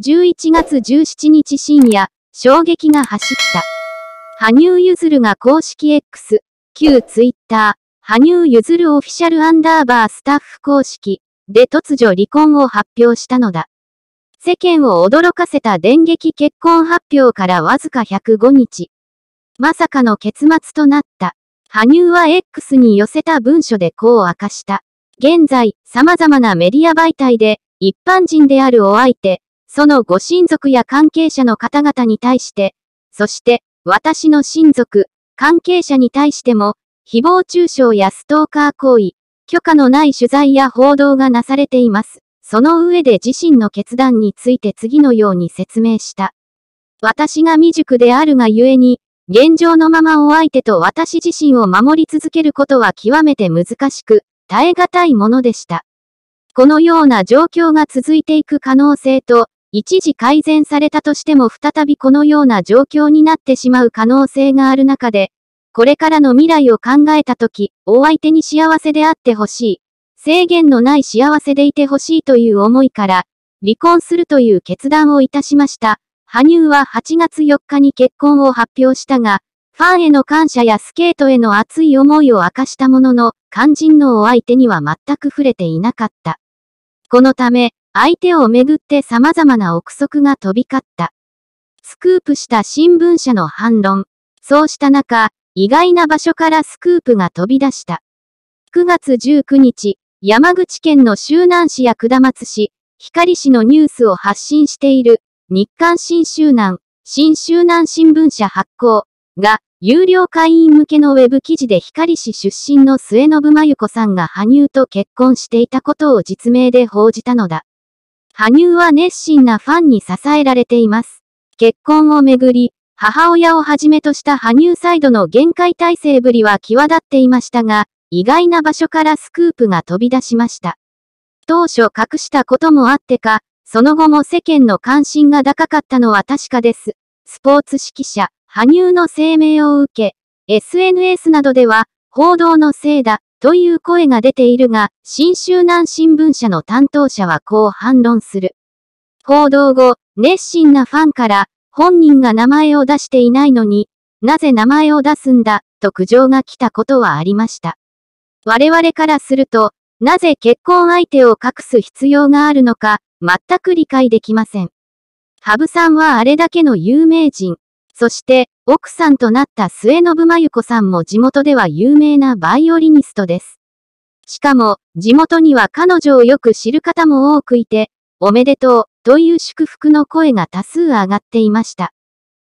11月17日深夜、衝撃が走った。羽生結弦が公式 X、旧 Twitter、羽生結弦オフィシャルアンダーバースタッフ公式で突如離婚を発表したのだ。世間を驚かせた電撃結婚発表からわずか105日。まさかの結末となった。羽生は X に寄せた文書でこう明かした。現在、様々なメディア媒体で、一般人であるお相手、そのご親族や関係者の方々に対して、そして私の親族、関係者に対しても、誹謗中傷やストーカー行為、許可のない取材や報道がなされています。その上で自身の決断について次のように説明した。私が未熟であるがゆえに、現状のままお相手と私自身を守り続けることは極めて難しく、耐え難いものでした。このような状況が続いていく可能性と、一時改善されたとしても再びこのような状況になってしまう可能性がある中で、これからの未来を考えたとき、お相手に幸せであってほしい。制限のない幸せでいてほしいという思いから、離婚するという決断をいたしました。羽生は8月4日に結婚を発表したが、ファンへの感謝やスケートへの熱い思いを明かしたものの、肝心のお相手には全く触れていなかった。このため、相手をめぐって様々な憶測が飛び交った。スクープした新聞社の反論。そうした中、意外な場所からスクープが飛び出した。9月19日、山口県の周南市や下松市、光市のニュースを発信している、日刊新周南、新周南新聞社発行が、有料会員向けのウェブ記事で光市出身の末延真由子さんが羽生と結婚していたことを実名で報じたのだ。羽生は熱心なファンに支えられています。結婚をめぐり、母親をはじめとした羽生サイドの限界体制ぶりは際立っていましたが、意外な場所からスクープが飛び出しました。当初隠したこともあってか、その後も世間の関心が高かったのは確かです。スポーツ指揮者、羽生の声明を受け、SNS などでは、報道のせいだ、という声が出ているが、新州南新聞社の担当者はこう反論する。報道後、熱心なファンから、本人が名前を出していないのに、なぜ名前を出すんだ、と苦情が来たことはありました。我々からすると、なぜ結婚相手を隠す必要があるのか、全く理解できません。羽生さんはあれだけの有名人、そして、奥さんとなった末信真由子さんも地元では有名なバイオリニストです。しかも、地元には彼女をよく知る方も多くいて、おめでとう、という祝福の声が多数上がっていました。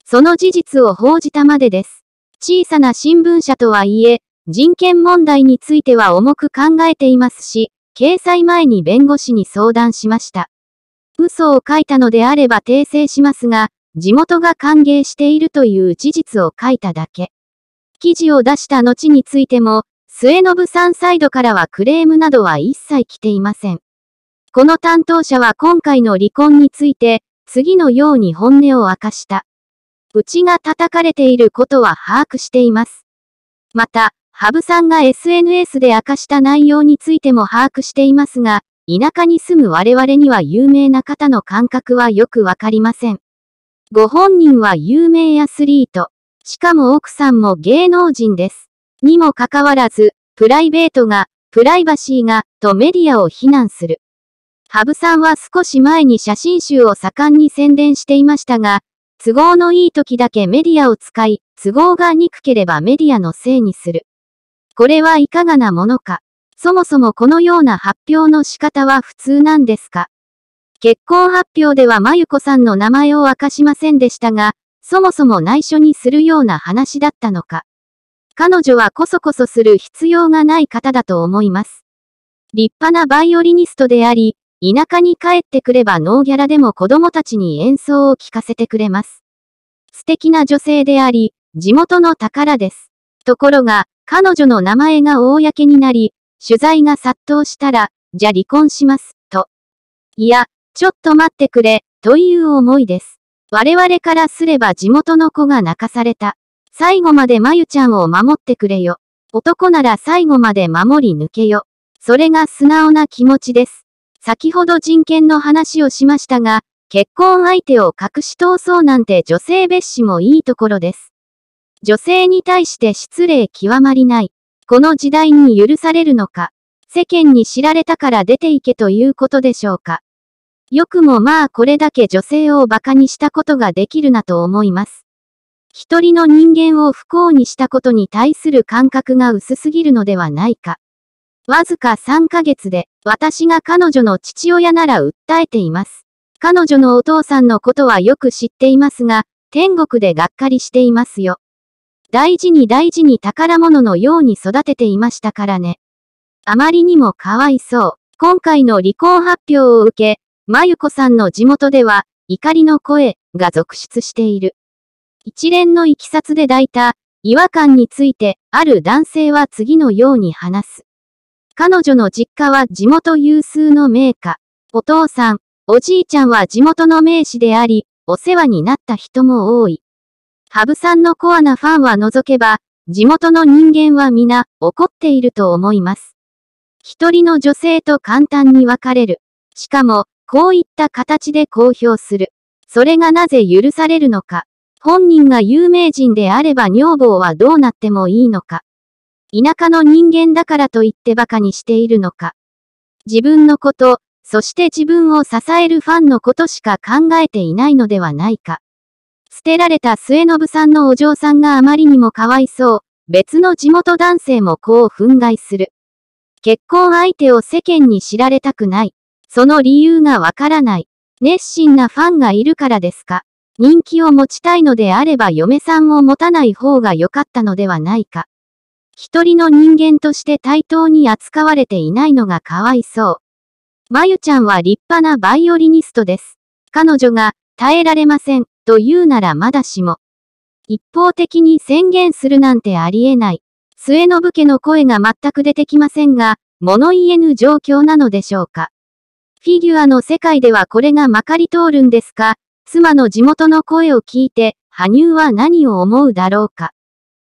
その事実を報じたまでです。小さな新聞社とはいえ、人権問題については重く考えていますし、掲載前に弁護士に相談しました。嘘を書いたのであれば訂正しますが、地元が歓迎しているという事実を書いただけ。記事を出した後についても、末延さんサイドからはクレームなどは一切来ていません。この担当者は今回の離婚について、次のように本音を明かした。うちが叩かれていることは把握しています。また、ハブさんが SNS で明かした内容についても把握していますが、田舎に住む我々には有名な方の感覚はよくわかりません。ご本人は有名アスリート。しかも奥さんも芸能人です。にもかかわらず、プライベートが、プライバシーが、とメディアを非難する。羽生さんは少し前に写真集を盛んに宣伝していましたが、都合のいい時だけメディアを使い、都合が憎ければメディアのせいにする。これはいかがなものか。そもそもこのような発表の仕方は普通なんですか結婚発表では真由子さんの名前を明かしませんでしたが、そもそも内緒にするような話だったのか。彼女はこそこそする必要がない方だと思います。立派なバイオリニストであり、田舎に帰ってくればノーギャラでも子供たちに演奏を聴かせてくれます。素敵な女性であり、地元の宝です。ところが、彼女の名前が公になり、取材が殺到したら、じゃ離婚します、と。いや、ちょっと待ってくれ、という思いです。我々からすれば地元の子が泣かされた。最後までまゆちゃんを守ってくれよ。男なら最後まで守り抜けよ。それが素直な気持ちです。先ほど人権の話をしましたが、結婚相手を隠し通そうなんて女性蔑視もいいところです。女性に対して失礼極まりない。この時代に許されるのか。世間に知られたから出ていけということでしょうか。よくもまあこれだけ女性を馬鹿にしたことができるなと思います。一人の人間を不幸にしたことに対する感覚が薄すぎるのではないか。わずか3ヶ月で、私が彼女の父親なら訴えています。彼女のお父さんのことはよく知っていますが、天国でがっかりしていますよ。大事に大事に宝物のように育てていましたからね。あまりにもかわいそう。今回の離婚発表を受け、真由子さんの地元では、怒りの声が続出している。一連のいきさつで抱いた違和感について、ある男性は次のように話す。彼女の実家は地元有数の名家。お父さん、おじいちゃんは地元の名士であり、お世話になった人も多い。羽生さんのコアなファンは除けば、地元の人間は皆怒っていると思います。一人の女性と簡単に別れる。しかも、こういった形で公表する。それがなぜ許されるのか。本人が有名人であれば女房はどうなってもいいのか。田舎の人間だからと言って馬鹿にしているのか。自分のこと、そして自分を支えるファンのことしか考えていないのではないか。捨てられた末延さんのお嬢さんがあまりにもかわいそう。別の地元男性もこう憤慨する。結婚相手を世間に知られたくない。その理由がわからない。熱心なファンがいるからですか人気を持ちたいのであれば嫁さんを持たない方が良かったのではないか。一人の人間として対等に扱われていないのがかわいそう。まゆちゃんは立派なバイオリニストです。彼女が耐えられませんと言うならまだしも。一方的に宣言するなんてありえない。末武家の声が全く出てきませんが、物言えぬ状況なのでしょうか。フィギュアの世界ではこれがまかり通るんですか妻の地元の声を聞いて、羽生は何を思うだろうか。